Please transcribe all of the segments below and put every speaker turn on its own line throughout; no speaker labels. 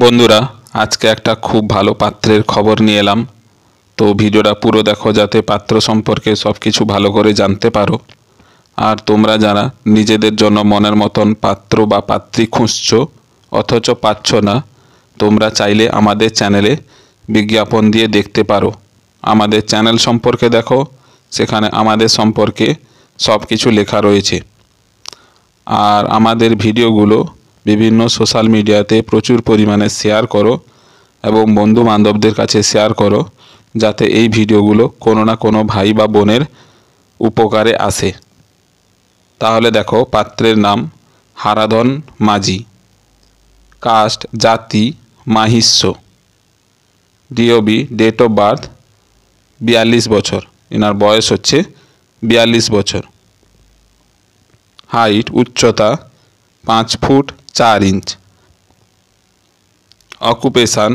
বন্ধুরা আজকে একটা খুব ভালো পাত্রের খবর নিয়ে এলাম তো ভিডিওটা পুরো দেখো যাতে পাত্র সম্পর্কে সব কিছু ভালো করে জানতে পারো আর তোমরা যারা নিজেদের জন্য মনের মতন পাত্র বা পাত্রী খুঁজছো অথচ পাচ্ছ না তোমরা চাইলে আমাদের চ্যানেলে বিজ্ঞাপন দিয়ে দেখতে পারো আমাদের চ্যানেল সম্পর্কে দেখো সেখানে আমাদের সম্পর্কে সব কিছু লেখা রয়েছে আর আমাদের ভিডিওগুলো বিভিন্ন সোশ্যাল মিডিয়াতে প্রচুর পরিমাণে শেয়ার করো এবং বন্ধু বান্ধবদের কাছে শেয়ার করো যাতে এই ভিডিওগুলো কোনো না কোনো ভাই বা বোনের উপকারে আসে তাহলে দেখো পাত্রের নাম হারাধন মাঝি কাস্ট জাতি Mahishya DOB date of birth বিয়াল্লিশ বছর এনার বয়স হচ্ছে বিয়াল্লিশ বছর হাইট উচ্চতা পাঁচ ফুট চার ইঞ্চ অকুপেশান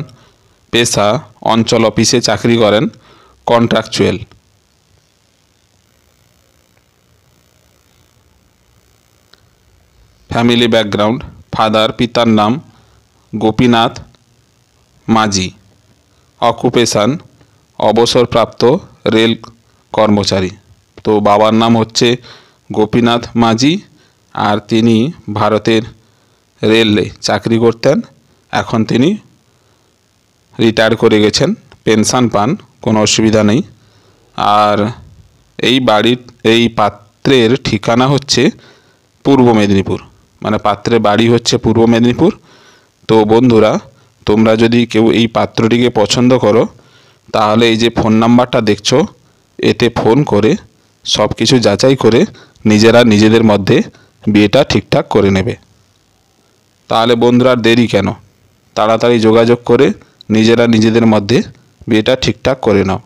পেশা অঞ্চল অফিসে চাকরি করেন কন্ট্রাকচুয়াল ফ্যামিলি ব্যাকগ্রাউন্ড ফাদার পিতার নাম গোপীনাথ মাঝি অকুপেশান অবসরপ্রাপ্ত রেল কর্মচারী তো বাবার নাম হচ্ছে গোপীনাথ মাঝি আর তিনি ভারতের রেলে চাকরি করতেন এখন তিনি রিটায়ার করে গেছেন পেনশন পান কোনো অসুবিধা নেই আর এই বাড়ির এই পাত্রের ঠিকানা হচ্ছে পূর্ব মেদিনীপুর মানে পাত্রের বাড়ি হচ্ছে পূর্ব মেদিনীপুর তো বন্ধুরা তোমরা যদি কেউ এই পাত্রটিকে পছন্দ করো তাহলে এই যে ফোন নাম্বারটা দেখছো এতে ফোন করে সব কিছু যাচাই করে নিজেরা নিজেদের মধ্যে বিয়েটা ঠিকঠাক করে নেবে তাহলে বন্ধুরা আর দেরি কেন তাড়াতাড়ি যোগাযোগ করে নিজেরা নিজেদের মধ্যে বিয়েটা ঠিকঠাক করে নাও